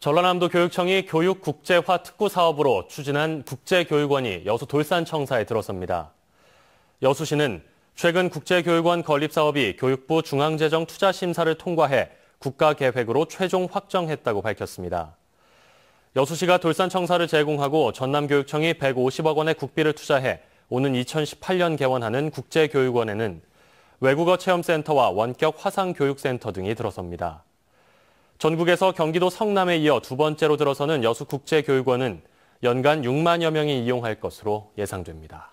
전라남도 교육청이 교육 국제화 특구 사업으로 추진한 국제교육원이 여수 돌산청사에 들어섭니다. 여수시는 최근 국제교육원 건립 사업이 교육부 중앙재정 투자 심사를 통과해 국가 계획으로 최종 확정했다고 밝혔습니다. 여수시가 돌산청사를 제공하고 전남교육청이 150억 원의 국비를 투자해 오는 2018년 개원하는 국제교육원에는 외국어 체험센터와 원격 화상교육센터 등이 들어섭니다. 전국에서 경기도 성남에 이어 두 번째로 들어서는 여수국제교육원은 연간 6만여 명이 이용할 것으로 예상됩니다.